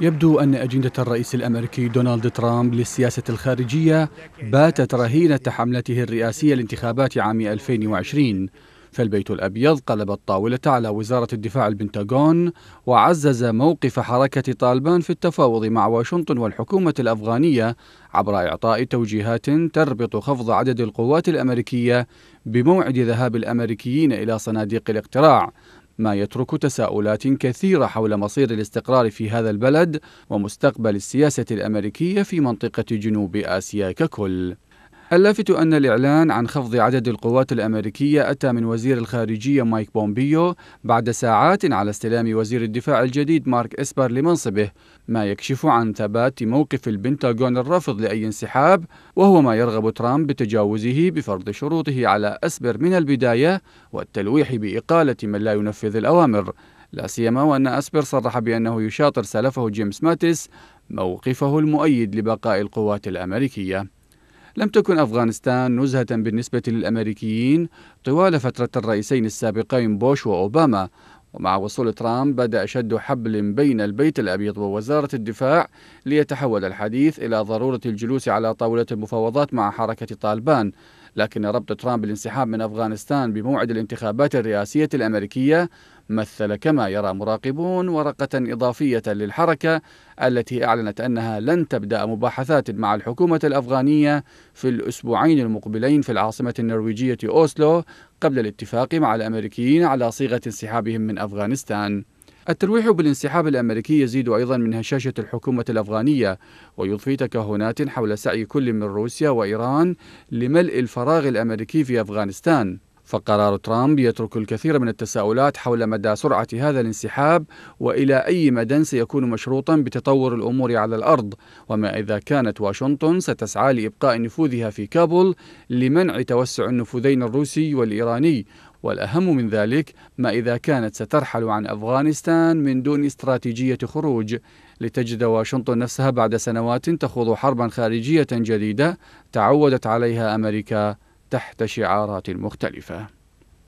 يبدو أن أجندة الرئيس الأمريكي دونالد ترامب للسياسة الخارجية باتت رهينة حملته الرئاسية لانتخابات عام 2020 فالبيت الأبيض قلب الطاولة على وزارة الدفاع البنتاغون وعزز موقف حركة طالبان في التفاوض مع واشنطن والحكومة الأفغانية عبر إعطاء توجيهات تربط خفض عدد القوات الأمريكية بموعد ذهاب الأمريكيين إلى صناديق الاقتراع ما يترك تساؤلات كثيرة حول مصير الاستقرار في هذا البلد ومستقبل السياسة الأمريكية في منطقة جنوب آسيا ككل اللافت أن الإعلان عن خفض عدد القوات الأمريكية أتى من وزير الخارجية مايك بومبيو بعد ساعات على استلام وزير الدفاع الجديد مارك إسبر لمنصبه ما يكشف عن ثبات موقف البنتاغون الرافض لأي انسحاب وهو ما يرغب ترامب بتجاوزه بفرض شروطه على أسبر من البداية والتلويح بإقالة من لا ينفذ الأوامر لا سيما وأن أسبر صرح بأنه يشاطر سلفه جيمس ماتس موقفه المؤيد لبقاء القوات الأمريكية لم تكن أفغانستان نزهة بالنسبة للأمريكيين طوال فترة الرئيسين السابقين بوش وأوباما ومع وصول ترامب بدأ شد حبل بين البيت الأبيض ووزارة الدفاع ليتحول الحديث إلى ضرورة الجلوس على طاولة المفاوضات مع حركة طالبان لكن ربط ترامب الانسحاب من أفغانستان بموعد الانتخابات الرئاسية الأمريكية مثل كما يرى مراقبون ورقة إضافية للحركة التي أعلنت أنها لن تبدأ مباحثات مع الحكومة الأفغانية في الأسبوعين المقبلين في العاصمة النرويجية أوسلو قبل الاتفاق مع الأمريكيين على صيغة انسحابهم من أفغانستان الترويح بالانسحاب الأمريكي يزيد أيضا من هشاشة الحكومة الأفغانية ويضفي تكهنات حول سعي كل من روسيا وإيران لملء الفراغ الأمريكي في أفغانستان فقرار ترامب يترك الكثير من التساؤلات حول مدى سرعة هذا الانسحاب وإلى أي مدى سيكون مشروطا بتطور الأمور على الأرض وما إذا كانت واشنطن ستسعى لإبقاء نفوذها في كابول لمنع توسع النفوذين الروسي والإيراني والأهم من ذلك ما إذا كانت سترحل عن أفغانستان من دون استراتيجية خروج لتجد واشنطن نفسها بعد سنوات تخوض حربا خارجية جديدة تعودت عليها أمريكا تحت شعارات مختلفة